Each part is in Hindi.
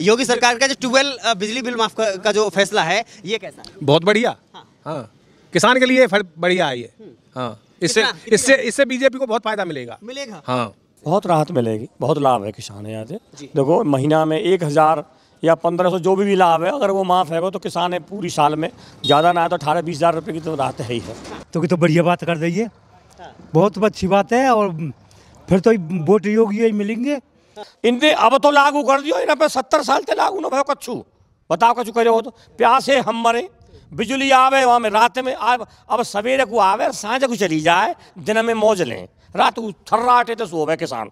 योगी सरकार का जो ट्यूबवेल बिजली बिल माफ का जो फैसला है ये कैसा बहुत बढ़िया हाँ, हाँ। किसान के लिए बढ़िया है ये हम्म। हाँ इससे इससे इससे बीजेपी को बहुत फायदा मिलेगा मिलेगा हाँ बहुत राहत मिलेगी बहुत लाभ है किसान यहाँ से देखो महीना में एक हज़ार या पंद्रह सौ जो भी, भी लाभ है अगर वो माफ़ है तो किसान है पूरी साल में ज़्यादा ना तो अठारह बीस हज़ार रुपये की तो राहत है ही है तो कि तो बढ़िया बात कर दीजिए हाँ। बहुत अच्छी बात है और फिर तो वोट योगी मिलेंगे इनने अब तो लागू कर दियो इन्हें सत्तर साल से लागू ना भयो कछु बताओ कछु करे हो तो प्यासे हम मरे बिजली आवे वहाँ में रात में आ, अब सवेरे को आवे साँझ को चली जाए दिन में मौज लें रात को थर्राटे तो सोवे किसान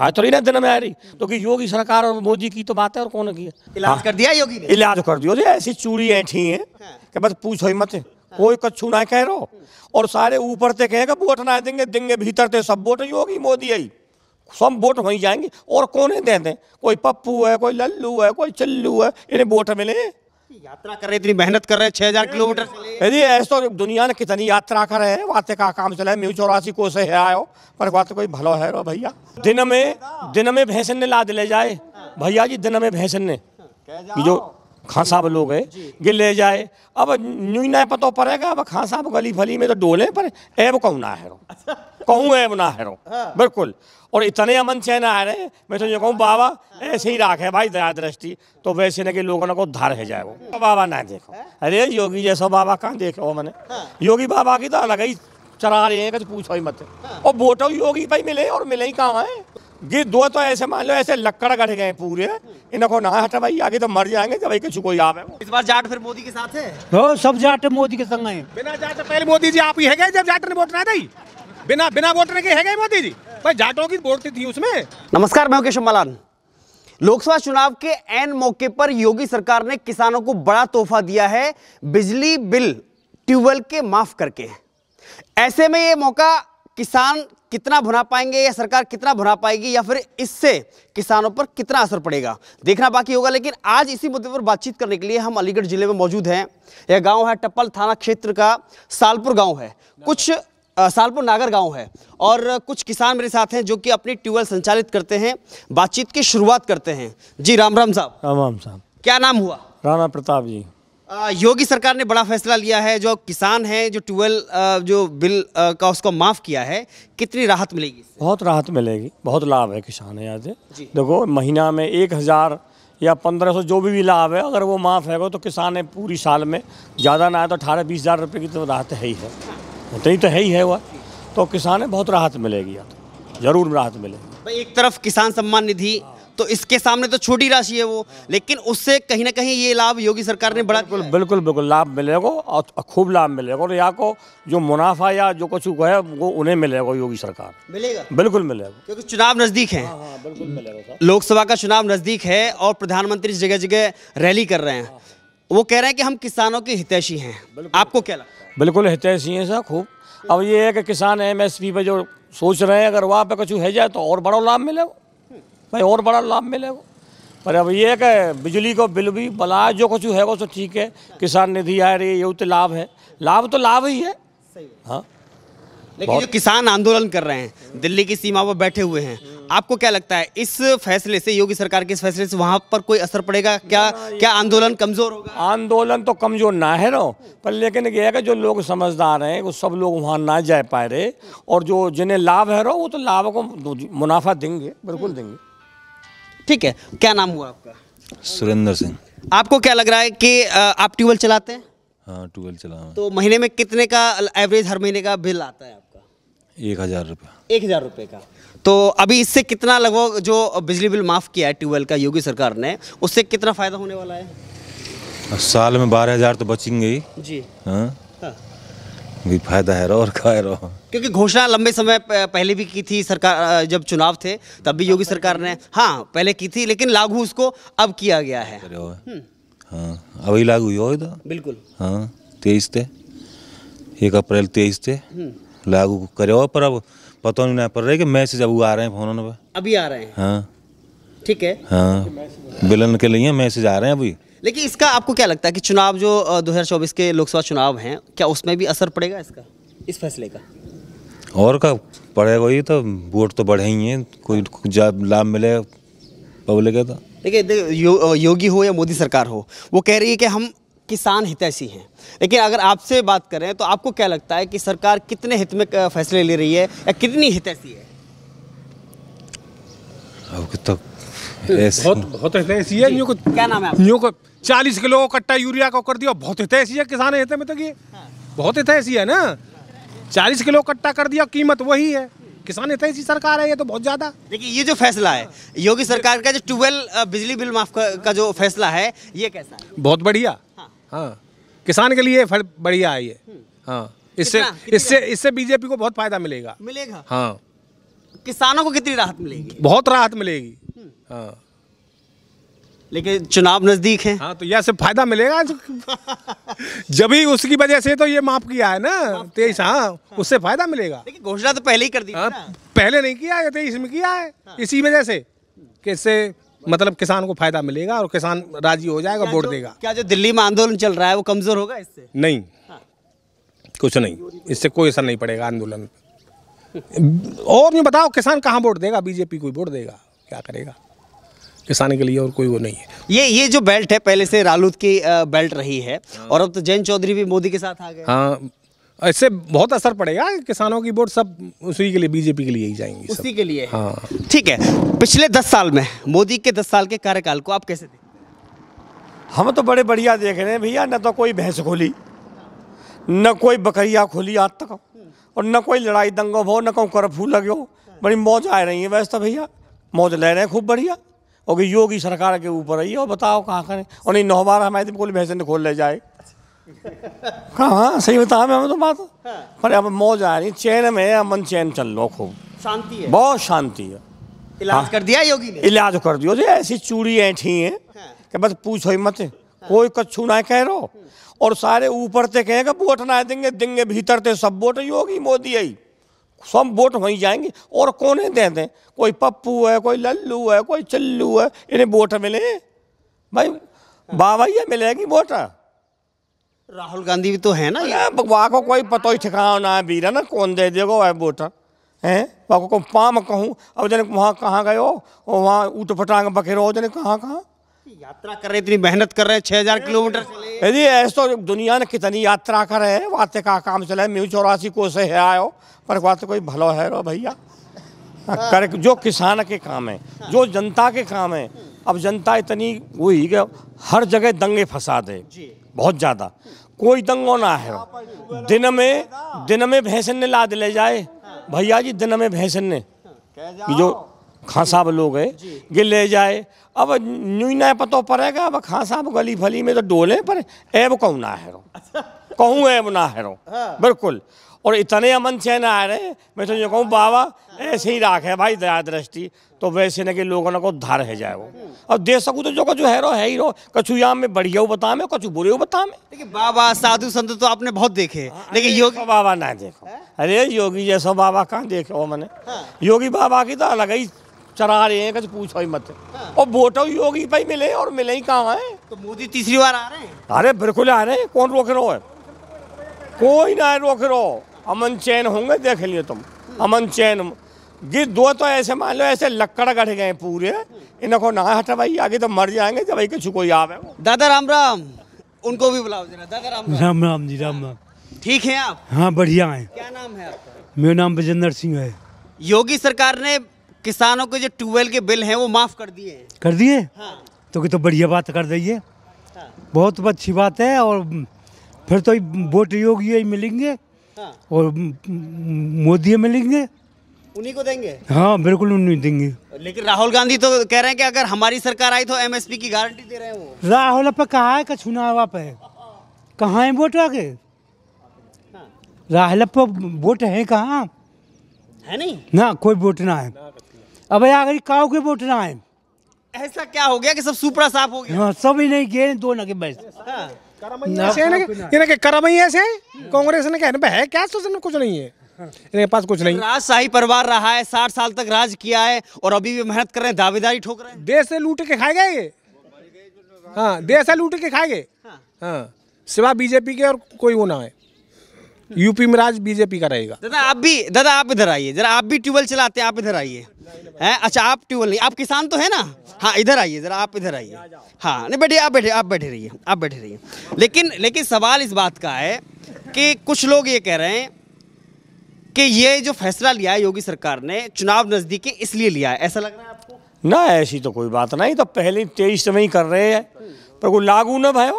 आज थोड़ी ना दिन में आ रही तो कि योगी सरकार और मोदी की तो बात है और कौन की है इलाज कर दिया योगी ने इलाज कर दियो ऐसी चूड़ी ऐठी है हाँ। कि बस पूछो ही मत कोई कछु ना कह रहो और सारे ऊपर से कहेगा वोट ना देंगे देंगे भीतर से सब वोट योगी मोदी आई सब वोट वहीं जाएंगे और कोने दे दें कोई पप्पू है कोई लल्लू है कोई चिल्लू है इन्हें वोट मिले यात्रा कर रहे इतनी मेहनत कर रहे छह हजार किलोमीटर यदि ऐसा तो दुनिया ने कितनी यात्रा कर रहे हैं वाते का काम चला है चौरासी को से है आयो पर बात कोई भलो है रो भैया दिन में दिन में भैंसन ने लाद ले जाए भैया जी दिन में भैंसन ने जो खां साहब लोग है गिले जाए अब न्यू ना पतो पड़ेगा अब खां साहब गली फली में तो डोले पर ऐब कहूँ ना हैरो अच्छा। कहूँ ऐब ना हैरो हाँ। बिल्कुल और इतने अमन चैन आ रहे मैं तो ये कहूँ बाबा ऐसे ही राख है भाई दया दृष्टि तो वैसे ना कि लोगों को धार है जाए वो तो बाबा ना देखो हाँ। अरे योगी जैसा बाबा कहाँ देखो मैंने योगी बाबा की तो अलग ही चरा रहे हैं कुछ पूछो ही मत और वोटो योगी भाई मिले और मिले ही कहाँ है ये दो तो ऐसे मान लो ऐसे लकड़ गढ़ गए पूरे इनको ना हटा भाई आगे तो मर जाएंगे जब कुछ कोई आवे इस बार जाट फिर मोदी के साथ है हो सब जाट मोदी के संग है बिना जाट पहले मोदी जी आप ही है जब जाट ने वोट ना दी बिना बिना वोट के है गए मोदी जी भाई जाटों की वोट थी उसमें नमस्कार मैं केशव मलान लोकसभा चुनाव के एन मौके पर योगी सरकार ने किसानों को बड़ा तोहफा दिया है बिजली बिल ट्यूबवेल के माफ करके ऐसे में ये मौका किसान कितना भुना पाएंगे या सरकार कितना भुना पाएगी या फिर इससे किसानों पर कितना असर पड़ेगा देखना बाकी होगा लेकिन आज इसी मुद्दे पर बातचीत करने के लिए हम अलीगढ़ ज़िले में मौजूद हैं यह गांव है टप्पल थाना क्षेत्र का सालपुर गांव है कुछ आ, सालपुर नागर गांव है और कुछ किसान मेरे साथ हैं जो कि अपनी ट्यूबवेल संचालित करते हैं बातचीत की शुरुआत करते हैं जी राम राम साहब राम राम साहब क्या नाम हुआ राणा प्रताप जी योगी सरकार ने बड़ा फैसला लिया है जो किसान हैं जो ट्यूबवेल जो बिल का उसको माफ़ किया है कितनी राहत मिलेगी बहुत राहत मिलेगी बहुत लाभ है किसान है यहाँ से देखो महीना में एक हज़ार या पंद्रह सौ जो भी, भी लाभ है अगर वो माफ़ है तो किसान है पूरी साल में ज़्यादा ना आए तो अठारह बीस हज़ार रुपये की तो राहत है ही है ही तो, तो है ही है वह तो किसान है बहुत राहत मिलेगी यहाँ तो, ज़रूर राहत मिलेगी एक तरफ किसान सम्मान निधि तो इसके सामने तो छोटी राशि है वो हाँ। लेकिन उससे कहीं ना कहीं ये लाभ योगी सरकार ने बड़ा बिल्कुल बिल्कुल बिल्कुल लाभ मिलेगा और खूब लाभ मिलेगा और यहाँ को जो मुनाफा या जो कुछ है वो उन्हें मिलेगा योगी सरकार मिलेगा बिल्कुल मिलेगा क्योंकि चुनाव नज़दीक है हाँ, हाँ, लोकसभा का चुनाव नज़दीक है और प्रधानमंत्री जगह जगह रैली कर रहे हैं वो कह रहे हैं कि हम किसानों के हितैषी हैं आपको क्या लगता बिल्कुल हितैषी हैं सर खूब अब ये है कि किसान एम एस पी जो सोच रहे हैं अगर वहाँ पे कुछ है जाए तो और बड़ा लाभ मिलेगा भाई और बड़ा लाभ मिलेगा पर अब ये है बिजली को बिल भी बला जो कुछ है वो तो ठीक है किसान निधि आ रही है ये तो लाभ है लाभ तो लाभ ही है हाँ लेकिन जो किसान आंदोलन कर रहे हैं दिल्ली की सीमा पर बैठे हुए हैं आपको क्या लगता है इस फैसले से योगी सरकार के इस फैसले से वहाँ पर कोई असर पड़ेगा क्या क्या आंदोलन कमजोर होगा आंदोलन तो कमजोर ना है ना पर लेकिन यह है कि जो लोग समझदार हैं वो सब लोग वहाँ ना जा पा रहे और जो जिन्हें लाभ है रो वो तो लाभ को मुनाफा देंगे बिल्कुल देंगे ठीक है क्या नाम हुआ आपका सुरेंद्र सिंह आपको क्या लग रहा है कि आप ट्यूबवेल चलाते हैं हाँ ट्यूबवेल चला तो महीने में कितने का एवरेज हर महीने का बिल आता है आपका एक हज़ार रुपये एक हज़ार रुपये का तो अभी इससे कितना लगभग जो बिजली बिल माफ़ किया है ट्यूबवेल का योगी सरकार ने उससे कितना फ़ायदा होने वाला है साल में बारह हज़ार तो बचेंगे ही जी हाँ भी फायदा है और खाए रहो क्योंकि घोषणा लंबे समय पहले भी की थी सरकार जब चुनाव थे तब भी योगी सरकार ने हाँ पहले की थी लेकिन लागू उसको अब किया गया है हम्म। हाँ अभी लागू हो तो। बिल्कुल हाँ तेईस थे एक अप्रैल तेईस थे हम्म। लागू करे हो पर अब पता नहीं पड़ रहा है कि मैसेज अब आ रहे हैं फोन पे अभी आ रहे हैं हाँ ठीक है हाँ बिलन के लिए मैसेज आ रहे हैं अभी लेकिन इसका आपको क्या लगता है कि चुनाव जो 2024 के लोकसभा चुनाव हैं क्या उसमें भी असर पड़ेगा इसका इस फैसले का और का पड़ेगा ही तो वोट तो बढ़े ही हैं कोई लाभ मिले पब्लिक तो देखिए यो, योगी हो या मोदी सरकार हो वो कह रही है कि हम किसान हितैषी हैं लेकिन अगर आपसे बात करें तो आपको क्या लगता है कि सरकार कितने हित में फैसले ले रही है या कितनी हितैषी है अब तो बहुत बहुत ऐसी है को क्या नाम है को चालीस किलो कट्टा यूरिया का कर दिया बहुत ऐसी है किसान हित में तो ये हाँ। बहुत ऐसी है ना चालीस किलो कट्टा कर दिया कीमत वही है किसान ऐसी सरकार है ये तो बहुत ज़्यादा देखिए ये जो फैसला है योगी सरकार का जो ट्यूबवेल बिजली बिल माफ का जो फैसला है ये कैसा है बहुत बढ़िया हाँ, हाँ। किसान के लिए बढ़िया है ये हम्म। हाँ इससे इससे इससे बीजेपी को बहुत फायदा मिलेगा मिलेगा हाँ किसानों को कितनी राहत मिलेगी बहुत राहत मिलेगी हाँ। लेकिन चुनाव नज़दीक है हाँ तो यह से फायदा मिलेगा जब ही उसकी वजह से तो ये माफ किया है ना तेईस हाँ, हाँ उससे फायदा मिलेगा लेकिन घोषणा तो पहले ही कर दी हाँ, पहले नहीं किया है तेईस में किया है हाँ। इसी वजह से कि मतलब किसान को फायदा मिलेगा और किसान राजी हो जाएगा वोट देगा क्या जो दिल्ली में आंदोलन चल रहा है वो कमजोर होगा इससे नहीं हाँ। कुछ नहीं इससे कोई असर नहीं पड़ेगा आंदोलन और नहीं बताओ किसान कहाँ वोट देगा बीजेपी को वोट देगा क्या करेगा किसान के लिए और कोई वो नहीं है ये ये जो बेल्ट है पहले से रालूद की बेल्ट रही है हाँ। और अब तो जैन चौधरी भी मोदी के साथ आ गए हाँ ऐसे बहुत असर पड़ेगा किसानों की वोट सब उसी के लिए बीजेपी के लिए ही जाएंगी उसी के लिए हाँ ठीक है पिछले दस साल में मोदी के दस साल के कार्यकाल को आप कैसे देखते हम तो बड़े बढ़िया देख रहे हैं भैया न तो कोई भैंस खोली न कोई बकरिया खोली आज तक और न कोई लड़ाई दंगो भो न कोई कर्फ्यू लगे बड़ी मौज आ रही है वैसे तो भैया मौज ले रहे हैं खूब बढ़िया और योगी सरकार के ऊपर आई और बताओ कहाँ करें और नहीं नौ बार हमारे कोई भैंसे ने खोल ले जाए हाँ सही बता हमें तो बात हाँ। पर अब मौज आ रही चैन में मन चैन चल लो खूब शांति है बहुत शांति है इलाज हाँ। कर दिया योगी ने इलाज कर दियो जी ऐसी चूड़ी ऐठी है हाँ। कि बस पूछो ही मत कोई कछु ना कह रो और सारे ऊपर ते कहेगा वोट ना देंगे देंगे भीतर ते सब वोट योगी मोदी आई सब वोट वहीं जाएंगे और कोने दे दें कोई पप्पू है कोई लल्लू है कोई चल्लू है इन्हें वोट मिले भाई ये मिलेगी वोट राहुल गांधी भी तो है ना वाह को कोई पता ही ठिकाना है वीरा ना कौन दे देगा वह वोट हैं वाह को पाम कहूँ अब जन वहाँ कहाँ गए हो वहाँ ऊट फटांग बखेरो जन कहाँ कहाँ यात्रा कर रहे इतनी मेहनत कर रहे छह हजार किलोमीटर जी ऐसा तो दुनिया ने कितनी यात्रा करे है वाते का काम चले म्यू चौरासी को से है आयो पर वाते कोई भलो है रो भैया हाँ। कर जो किसान के काम है हाँ। जो जनता के काम है हम्म। अब जनता इतनी वो ही गया हर जगह दंगे फसाद है बहुत ज़्यादा कोई दंगो ना है दिन में दिन में भैंसन ने लाद ले जाए हाँ। भैया जी दिन में भैंसन ने जो खां साहब लोग है गिले ले जाए अब न्यू ना पतो पड़ेगा अब खां साहब गली फली में तो डोले पर ऐब कहूँ ना है अच्छा। कहूँ ऐब ना हैरो हाँ। बिल्कुल और इतने अमन चैन आ रहे मैं तो कहूँ बाबा ऐसे ही राख है भाई दया दृष्टि तो वैसे न कि लोगों ने को धार है जाए वो अब दे सकूँ तो जो कछु रो है ही रो कछु यहाँ में बढ़िया बता में कछु बुरे बता में लेकिन बाबा साधु संत तो आपने बहुत देखे हाँ, लेकिन योगी बाबा ना देखो हाँ। अरे योगी जैसा बाबा कहाँ देखे हो मैंने योगी बाबा की तो अलग ही चरा रहे हैं कुछ पूछो ही मत हाँ। और वोट ही होगी भाई मिले और मिले ही कहाँ है तो मोदी तीसरी बार आ रहे हैं अरे बिल्कुल आ रहे हैं कौन रोक रहा है कोई ना रोक रहो अमन चैन होंगे देख लिए तुम अमन चैन गिर दो तो ऐसे मान लो ऐसे लक्कड़ गढ़ गए पूरे इनको ना हटा भाई आगे तो मर जाएंगे जब भाई कुछ कोई आवे दादा राम राम उनको भी बुलाओ जरा दादा राम राम राम, जी राम राम ठीक है आप हाँ बढ़िया है क्या नाम है आपका मेरा नाम विजेंद्र सिंह है योगी सरकार ने किसानों के जो ट्यूबवेल के बिल हैं वो माफ़ कर दिए कर दिए हाँ तो कि तो बढ़िया बात कर दिए हाँ। बहुत अच्छी बात है और फिर तो वोट योग ही मिलेंगे हाँ। और मोदी मिलेंगे उन्हीं को देंगे हाँ बिल्कुल उन्हीं देंगे लेकिन राहुल गांधी तो कह रहे हैं कि अगर हमारी सरकार आई तो एमएसपी की गारंटी दे रहे हैं वो राहुल पे कहा है का चुनाव पे कहा है वोट आगे हाँ। राहुल पे वोट है कहाँ है नहीं ना कोई वोट ना है अब आगे काउ के वोट ना आए ऐसा क्या हो गया कि सब सुपरा साफ हो गया हाँ, सब ही नहीं गए दो नगे बस हाँ। ऐसे कांग्रेस ने कहने है क्या सोचने कुछ नहीं है इनके पास कुछ नहीं राजशाही परिवार रहा है साठ साल तक राज किया है और अभी भी मेहनत कर रहे हैं दावेदारी ठोक रहे हैं देश से लूट के खाए गए ये हाँ देश से लूट के खाए गए हाँ, हाँ सिवा बीजेपी के और कोई वो ना है यूपी में राज बीजेपी का रहेगा दादा आप भी दादा आप इधर आइए जरा आप भी ट्यूबवेल चलाते हैं आप इधर आइए है अच्छा आप ट्यूबवेल नहीं आप किसान तो है ना हाँ इधर आइए जरा आप इधर आइए हाँ नहीं बैठिए आप बैठे आप बैठे रहिए आप बैठे रहिए लेकिन लेकिन सवाल इस बात का है कि कुछ लोग ये कह रहे हैं कि ये जो फैसला लिया है योगी सरकार ने चुनाव नज़दीकी इसलिए लिया है ऐसा लग रहा है आपको ना ऐसी तो कोई बात नहीं तो पहले तेईस में ही कर रहे हैं पर कोई लागू न भाई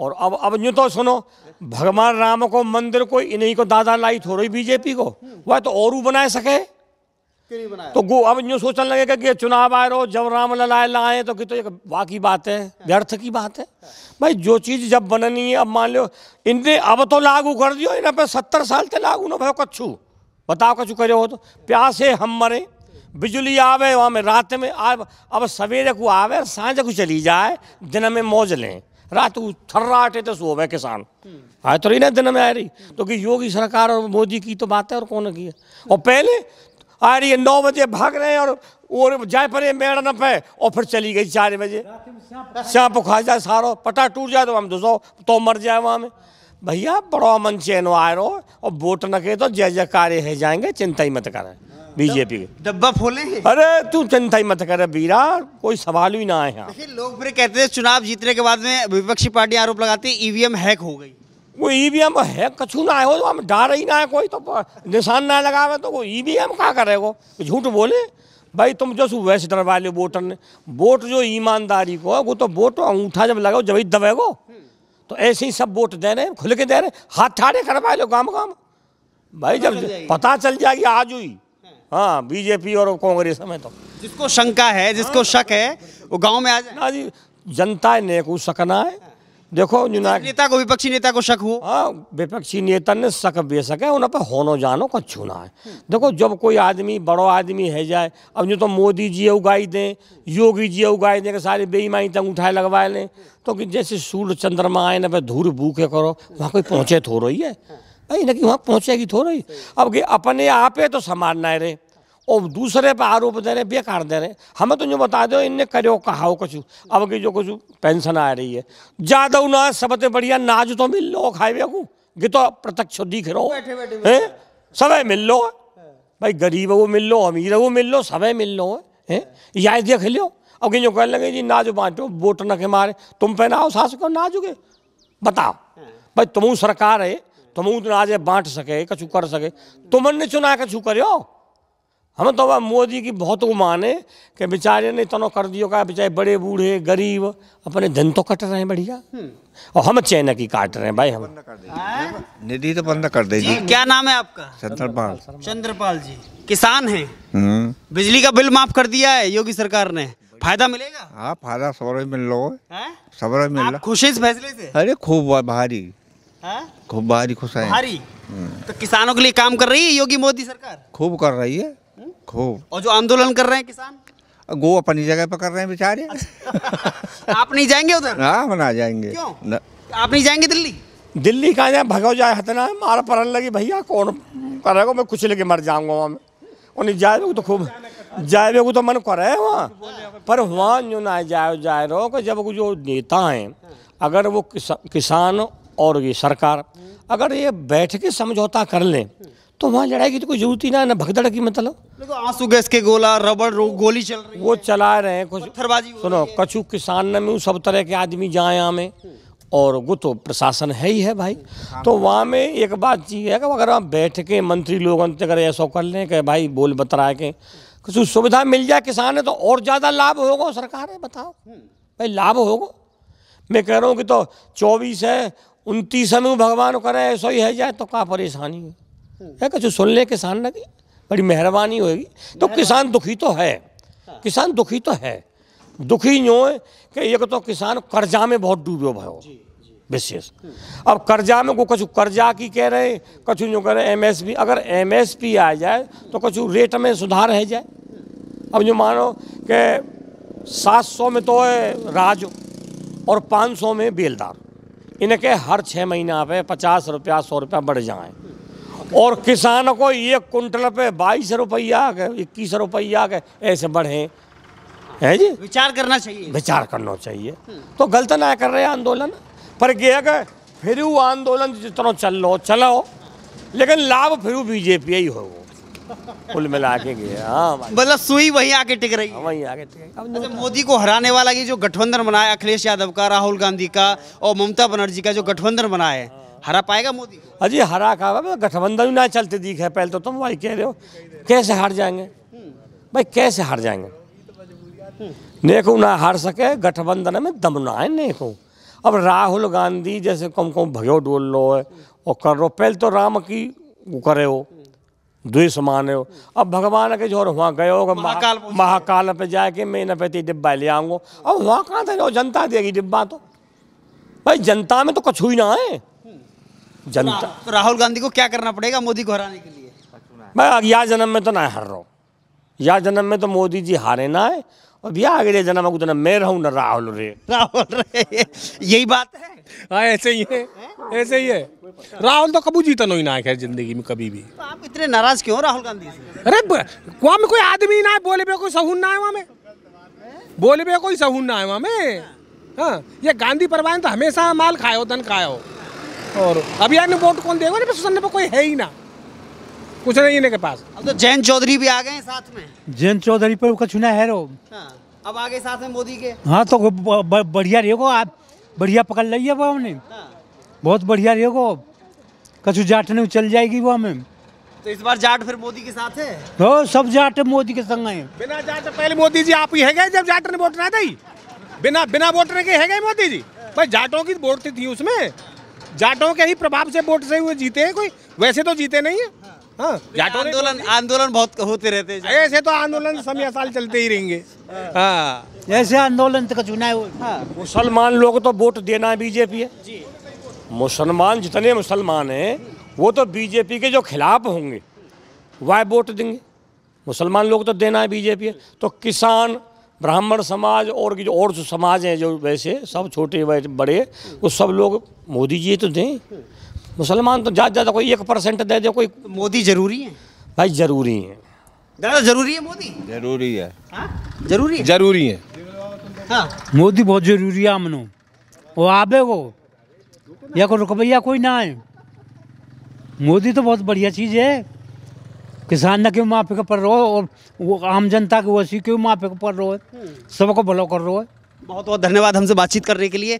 और अब अब यूँ तो सुनो भगवान राम को मंदिर को इन्हीं को दादा लाई थोड़ी बीजेपी को वह तो और बना सके तो गो अब यूँ सोचने लगे कि चुनाव आए रहो जब राम ललाए लाए तो कि तो एक वाकी बात है व्यर्थ की बात है भाई जो चीज़ जब बननी है अब मान लो इनने अब तो लागू कर दियो इन पे सत्तर साल से लागू ना भयो कछु बताओ कछु करे हो तो प्यासे हम मरे बिजली आवे वहाँ में रात में आव अब सवेरे को आवे सांझ को चली जाए दिन में मौज लें रात थर्राटे तो सोवे किसान आए हाँ, तो इन्हें दिन में आ रही तो कि योगी सरकार और मोदी की तो बात है और कौन की है और पहले आ रही है नौ बजे भाग रहे हैं और और जाए परे मेड़ न पे और फिर चली गई चार बजे श्याप खा जाए सारो पटा टूट जाए तो हम दो तो मर जाए वहाँ में भैया बड़ा मन चैन आ रो और वोट न के तो जय जयकारे है जाएंगे चिंता ही मत करें बीजेपी के डब्बा फोले अरे तू चिंता ही मत कर बीरा कोई सवाल ही ना है लोग फिर कहते हैं चुनाव जीतने के बाद में विपक्षी पार्टी आरोप लगाती है ईवीएम हैक हो गई वो ईवीएम है कछू ना हो हम डर ही ना है कोई तो निशान ना लगावे तो वो ईवीएम क्या करेगो झूठ बोले भाई तुम जो सु वैसे डरवा लो वोटर ने वोट जो ईमानदारी को वो तो वोट अंगूठा जब लगाओ जब ही दबेगो तो ऐसे ही सब वोट दे रहे हैं खुल के दे रहे हाथ ठाड़े करवा लो काम काम भाई जब पता चल जाएगी आज हुई हाँ बीजेपी और कांग्रेस में तो जिसको शंका है जिसको हाँ। शक है वो गांव में आ जाए ना जी जनता ने को सकना है देखो नेता को विपक्षी नेता को शक हो हाँ विपक्षी नेता ने शक बेशक है उन पर होनो जानो को छूना है देखो जब कोई आदमी बड़ो आदमी है जाए अब जो तो मोदी जी उगाई दें योगी जी उगाई दें सारे बेईमानी तंग उठाए लगवा लें तो जैसे सूर्य चंद्रमा आए ना धूल भूखे करो वहाँ कोई पहुँचे थोड़ो रही है नहीं ना कि वहाँ पहुँचेगी थोड़ी अब अपने आप है तो समान ना रहे और दूसरे पर आरोप दे रहे बेकार दे रहे हमें तो जो बता दो इनने करो कहा कुछ अब की जो कुछ पेंशन आ रही है ज्यादा ना सबसे बढ़िया नाज तो मिल लो खाए को कि तो प्रत्यक्ष दिख रहो है सब मिल लो भाई गरीब वो मिल लो अमीर वो मिल लो सबे मिल लो है या देख लो अब कि जो कह लगे जी नाजो बांटो वोट न के मारे तुम पहनाओ सास को नाजुगे बताओ हाँ। भाई तुम सरकार है तुम तो आज बांट सके कछु कर सके तुमने चुना कछु करो हम तो वह मोदी की बहुत वो माने के बेचारे ने इतना कर दियो का बेचारे बड़े बूढ़े गरीब अपने धन तो कट रहे हैं बढ़िया और हम चैन की काट रहे हैं भाई हम निधि तो बंद कर देगी क्या नाम है आपका चंद्रपाल चंद्रपाल जी किसान है हम्म। बिजली का बिल माफ कर दिया है योगी सरकार ने फायदा मिलेगा हाँ फायदा सौरे मिल लो सौरे मिल खुश है इस फैसले से अरे खूब भारी हाँ? खूब भारी खुश है भारी हम्म। तो किसानों के लिए काम कर रही है योगी मोदी सरकार खूब कर रही है हम्म? खूब और जो आंदोलन कर रहे हैं किसान गो अपनी जगह पर कर रहे हैं बेचारे अच्छा। आप नहीं जाएंगे उधर हाँ, हम ना जाएंगे क्यों आप नहीं जाएंगे दिल्ली दिल्ली कहाँ जाए भगव जाए हतना मार परन लगी भैया कौन करेगा मैं कुछ लेके मर जाऊंगा वहाँ में जाए तो खूब जाए को तो मन करे वहाँ पर वहाँ जो ना जाए जाए रहो जब जो नेता है अगर वो किसान और ये सरकार अगर ये बैठ के समझौता कर लें तो वहाँ लड़ाई की तो कोई जरूरत ही ना ना भगदड़ की मतलब आंसू गैस के गोला रबड़ गोली चल रही वो है। चला रहे हैं कुछ पत्थरबाजी सुनो कछु किसान न में सब तरह के आदमी जाए यहाँ में और वो तो प्रशासन है ही है भाई तो वहाँ में एक बात ये है कि अगर वहाँ बैठ के मंत्री लोग अगर ऐसा कर लें कि भाई बोल बतरा के कुछ सुविधा मिल जाए किसान है तो और ज़्यादा लाभ होगा सरकार है बताओ भाई लाभ होगा मैं कह रहा हूँ कि तो चौबीस है में भगवान करे ऐसा ही है जाए तो का परेशानी हो हम्म। क्या कुछ सुन ले किसान लगे बड़ी मेहरबानी होगी तो किसान दुखी तो है हाँ। किसान दुखी तो है दुखी यो कि एक तो किसान कर्जा में बहुत डूबो भयो विशेष हम्म। अब कर्जा में को कुछ कर्जा की कह रहे कछु जो कह रहे एम एस पी अगर एम एस पी आ जाए तो कुछ रेट में सुधार है जाए अब जो मानो कि सात सौ में तो है राज और पाँच सौ में बेलदार इनके हर छः महीना पे पचास रुपया सौ रुपया बढ़ जाएं और किसान को ये कुंटल पे बाईस रुपया इक्कीस रुपया के ऐसे बढ़ें है जी विचार करना चाहिए विचार करना चाहिए तो गलत ना कर रहे आंदोलन पर क्या है फिर आंदोलन जितना चल लो चलो लेकिन लाभ फिर बीजेपी ही हो कुल मिला के गए हाँ, मतलब सुई वही आके टिक रही है हाँ, वही आके टिक रही अच्छा, मोदी को हराने वाला ये जो गठबंधन बनाया अखिलेश यादव का राहुल गांधी का और ममता बनर्जी का जो गठबंधन बना है हाँ। हरा पाएगा मोदी अजी हरा का गठबंधन ना चलते दिख है पहले तो तुम वही कह रहे हो कैसे हार जाएंगे हम्म। भाई कैसे हार जाएंगे देखो ना हार सके गठबंधन में दम ना है नेको अब राहुल गांधी जैसे कम कम भगो डोल लो है और कर रो पहले तो राम की वो करे हो दुई समान हो अब भगवान के जोर वहाँ गए हो महाकाल महाकाल पे जाके मैं इन पे डिब्बा ले आऊँगो अब वहाँ कहाँ थे जनता देगी डिब्बा तो भाई जनता में तो कुछ ही ना है जनता तो राहुल गांधी को क्या करना पड़ेगा मोदी को हराने के लिए भाई या जन्म में तो ना हार रहा हूँ या जन्म में तो मोदी जी हारे ना है और भैया अगले जन्म उतना मैं रहूँ ना राहुल रे राहुल रे यही बात है हाँ ऐसे ही है ऐसे ही है राहुल तो कबू जीता नहीं ना है जिंदगी में कभी भी तो आप इतने नाराज क्यों राहुल गांधी अरे वहाँ में कोई आदमी ना है बोले पे कोई सहून ना है वहाँ में बोले पे कोई सहून ना है वहाँ में हाँ ये गांधी परवान तो हमेशा माल खाए हो धन खाए हो और अभी वोट कौन देगा सुनने पर कोई है ही ना कुछ नहीं इनके पास अब तो जैन चौधरी भी आ गए हैं साथ में जैन चौधरी पर कुछ ना है रो हाँ, अब आगे साथ में मोदी के हाँ तो बढ़िया रहेगो आप बढ़िया पकड़ लिया वो हमने हाँ। बहुत बढ़िया रहेगो कछु जाट नहीं चल जाएगी वो हमें तो इस बार जाट फिर मोदी के साथ है तो सब जाट मोदी के संग है बिना जाट पहले मोदी जी आप ही है गए जब जाट ने वोट ना दी बिना बिना वोट के है गए मोदी जी भाई जाटों की वोट थी उसमें जाटों के ही प्रभाव से वोट से हुए जीते हैं कोई वैसे तो जीते नहीं है हाँ। जाटो हाँ। आंदोलन आंदोलन बहुत होते रहते हैं ऐसे तो आंदोलन समय साल चलते ही रहेंगे हाँ ऐसे आंदोलन तक चुना है हाँ। मुसलमान लोग तो वोट देना है बीजेपी है मुसलमान जितने मुसलमान हैं वो तो बीजेपी के जो खिलाफ होंगे वह वोट देंगे मुसलमान लोग तो देना है बीजेपी है तो किसान ब्राह्मण समाज और जो और जो समाज हैं जो वैसे सब छोटे बड़े वो सब लोग मोदी जी तो दें मुसलमान तो ज़्यादा ज़्यादा कोई एक परसेंट दे दे कोई मोदी जरूरी है भाई जरूरी है ज्यादा जरूरी है मोदी जरूरी है हाँ? जरूरी है जरूरी है हाँ। मोदी बहुत जरूरी है अमनो वो आबे वो या को रुकबैया कोई ना है मोदी तो बहुत बढ़िया चीज़ है किसान ना क्यों माफी का पड़ रहा हो और वो आम जनता के वसी क्यों माफी का पड़ रहा हो सबको भलो कर रहा है बहुत बहुत धन्यवाद हमसे बातचीत करने के लिए